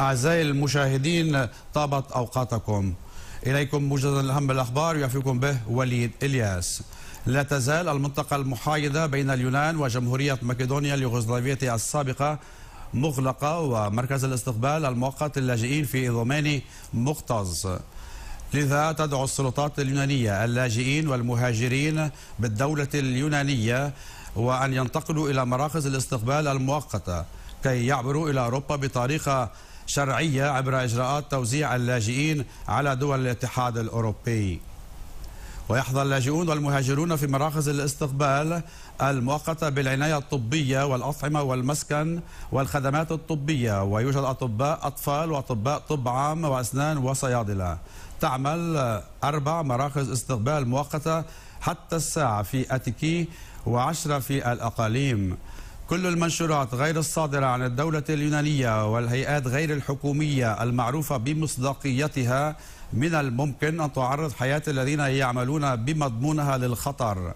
أعزائي المشاهدين طابت أوقاتكم إليكم موجزا الأهم بالأخبار يعفيكم به وليد إلياس لا تزال المنطقة المحايدة بين اليونان وجمهورية مكدونيا اليوغوسلافية السابقة مغلقة ومركز الاستقبال المؤقت للاجئين في إضماني مكتظ لذا تدعو السلطات اليونانية اللاجئين والمهاجرين بالدولة اليونانية وأن ينتقلوا إلى مراكز الاستقبال المؤقتة كي يعبروا إلى أوروبا بطريقة شرعية عبر إجراءات توزيع اللاجئين على دول الاتحاد الأوروبي ويحظى اللاجئون والمهاجرون في مراكز الاستقبال المؤقتة بالعناية الطبية والأطعمة والمسكن والخدمات الطبية ويوجد أطباء أطفال وأطباء طب عام وأسنان وصيادلة تعمل أربع مراكز استقبال مؤقتة حتى الساعة في أتيكي وعشرة في الأقاليم كل المنشورات غير الصادرة عن الدولة اليونانية والهيئات غير الحكومية المعروفة بمصداقيتها من الممكن أن تعرض حياة الذين يعملون بمضمونها للخطر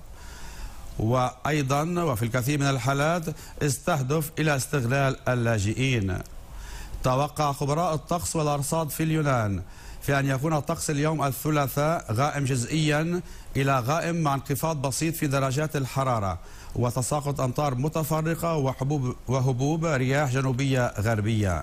وأيضا وفي الكثير من الحالات استهدف إلى استغلال اللاجئين توقع خبراء الطقس والأرصاد في اليونان في أن يكون الطقس اليوم الثلاثاء غائم جزئيا إلى غائم مع انخفاض بسيط في درجات الحرارة وتساقط أمطار متفرقة وحبوب وهبوب رياح جنوبية غربية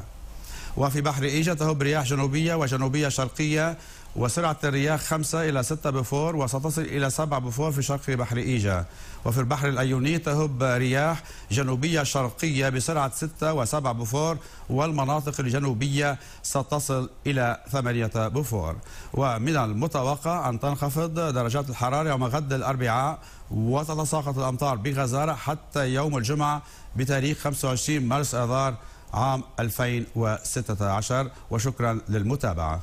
وفي بحر إيجا تهب رياح جنوبية وجنوبية شرقية وسرعة الرياح 5 إلى 6 بفور وستصل إلى 7 بفور في شرق بحر إيجا وفي البحر الأيوني تهب رياح جنوبية شرقية بسرعة 6 و7 بفور والمناطق الجنوبية ستصل إلى 8 بفور ومن المتوقع أن تنخفض درجات الحرارة يوم غد الأربعاء وتتساقط الأمطار بغزارة حتى يوم الجمعة بتاريخ 25 مارس آذار عام 2016 وشكرا للمتابعة